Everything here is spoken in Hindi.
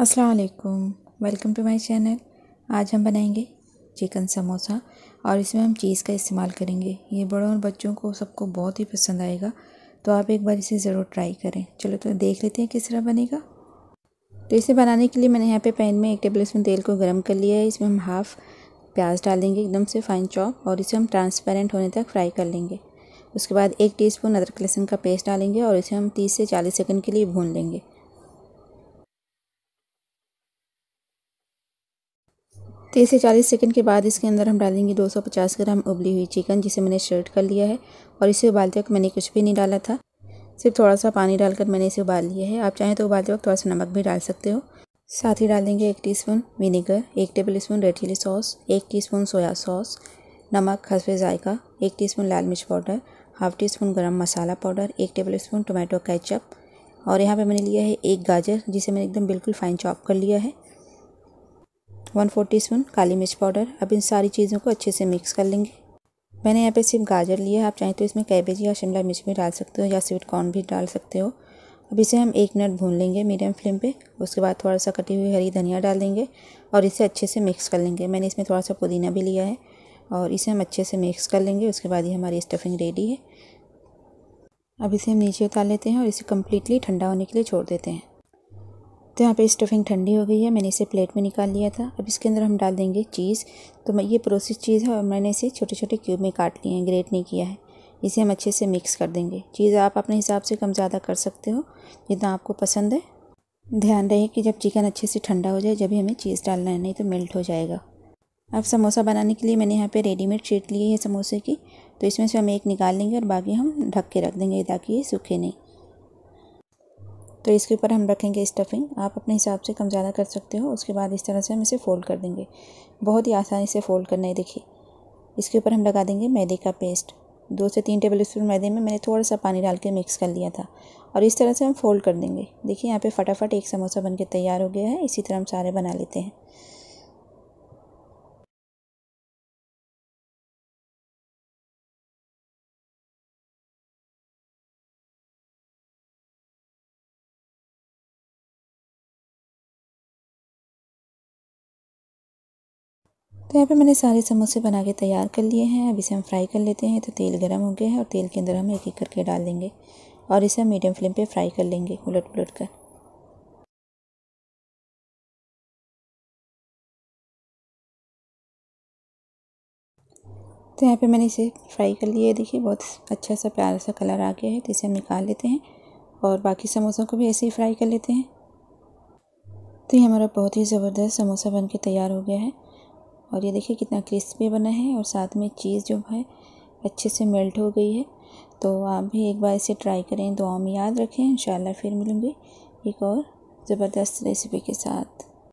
असलकुम वेलकम टू माय चैनल आज हम बनाएंगे चिकन समोसा और इसमें हम चीज़ का इस्तेमाल करेंगे ये बड़ों और बच्चों को सबको बहुत ही पसंद आएगा तो आप एक बार इसे ज़रूर ट्राई करें चलो तो देख लेते हैं किस तरह बनेगा तो इसे बनाने के लिए मैंने यहाँ पे पैन में एक टेबल स्पून तेल को गर्म कर लिया है इसमें हम हाफ़ प्याज डालेंगे एकदम से फाइन चॉप और इसे हम ट्रांसपेरेंट होने तक फ्राई कर लेंगे उसके बाद एक टीस्पून अदरक लहसुन का पेस्ट डालेंगे और इसे हम तीस से चालीस सेकंड के लिए भून लेंगे तीस से चालीस सेकंड के बाद इसके अंदर हम डालेंगे 250 ग्राम उबली हुई चिकन जिसे मैंने शर्ट कर लिया है और इसे उबालते वक्त मैंने कुछ भी नहीं डाला था सिर्फ थोड़ा सा पानी डालकर मैंने इसे उबाल लिया है आप चाहें तो उबालते वक्त थोड़ा सा नमक भी डाल सकते हो साथ ही डालेंगे एक स्पून विनेगर एक tablespoon red chilli sauce एक स्पून सोया सॉस नमक हंसवे जायका एक स्पून लाल मिर्च powder half teaspoon garam masala powder एक टेबल स्पून टोमेटो कैचअप और यहाँ पर मैंने लिया है एक गाजर जिसे मैंने एकदम बिल्कुल फ़ाइन चॉप कर लिया है वन फोर्टी स्पून काली मिर्च पाउडर अब इन सारी चीज़ों को अच्छे से मिक्स कर लेंगे मैंने यहाँ पे सिर्फ गाजर लिया है आप चाहें तो इसमें कैबेज या शिमला मिर्च भी डाल सकते हो या स्वीट कॉर्न भी डाल सकते हो अब इसे हम एक मिनट भून लेंगे मीडियम फ्लेम पे उसके बाद थोड़ा सा कटी हुई हरी धनिया डाल देंगे और इसे अच्छे से मिक्स कर लेंगे मैंने इसमें थोड़ा सा पुदीना भी लिया है और इसे हम अच्छे से मिक्स कर लेंगे उसके बाद ही हमारी स्टफिंग रेडी है अब इसे हम नीचे उतार लेते हैं और इसे कम्प्लीटली ठंडा होने के लिए छोड़ देते हैं तो यहाँ पे स्टफिंग ठंडी हो गई है मैंने इसे प्लेट में निकाल लिया था अब इसके अंदर हम डाल देंगे चीज़ तो मैं ये प्रोसेस चीज़ है और मैंने इसे छोटे छोटे क्यूब में काट लिए हैं ग्रेट नहीं किया है इसे हम अच्छे से मिक्स कर देंगे चीज़ आप अपने हिसाब से कम ज़्यादा कर सकते हो जितना आपको पसंद है ध्यान रहे कि जब चिकन अच्छे से ठंडा हो जाए जब हमें चीज़ डालना है नहीं तो मेल्ट हो जाएगा अब समोसा बनाने के लिए मैंने यहाँ पे रेडीमेड शीट ली है समोसे की तो इसमें से हम एक निकाल लेंगे और बाकी हम ढक के रख देंगे ताकि ये सूखे नहीं तो इसके ऊपर हम रखेंगे स्टफिंग आप अपने हिसाब से कम ज़्यादा कर सकते हो उसके बाद इस तरह से हम इसे फ़ोल्ड कर देंगे बहुत ही आसानी से फ़ोल्ड करना है देखिए इसके ऊपर हम लगा देंगे मैदे का पेस्ट दो से तीन टेबल स्पून मैदे में मैंने थोड़ा सा पानी डाल के मिक्स कर लिया था और इस तरह से हम फ़ोल्ड कर देंगे देखिए यहाँ पे फटाफट एक समोसा बनके तैयार हो गया है इसी तरह हम सारे बना लेते हैं तो यहाँ पे मैंने सारे समोसे बना के तैयार कर लिए हैं अब इसे हम फ्राई कर लेते हैं तो तेल गर्म हो गया है और तेल के अंदर हम एक एक करके डाल देंगे और इसे हम मीडियम फ्लेम पे फ्राई कर लेंगे उलट पुलट कर तो यहाँ पे मैंने इसे फ्राई कर लिया है देखिए बहुत अच्छा सा प्यारा सा कलर आ गया है तो इसे हम निकाल लेते हैं और बाकी समोसों को भी ऐसे ही फ्राई कर लेते हैं तो ये हमारा बहुत ही ज़बरदस्त समोसा बन के तैयार हो गया है और ये देखिए कितना क्रिस्पी बना है और साथ में चीज़ जो है अच्छे से मेल्ट हो गई है तो आप भी एक बार इसे ट्राई करें दुआ में याद रखें इंशाल्लाह फिर मिलूँगी एक और ज़बरदस्त रेसिपी के साथ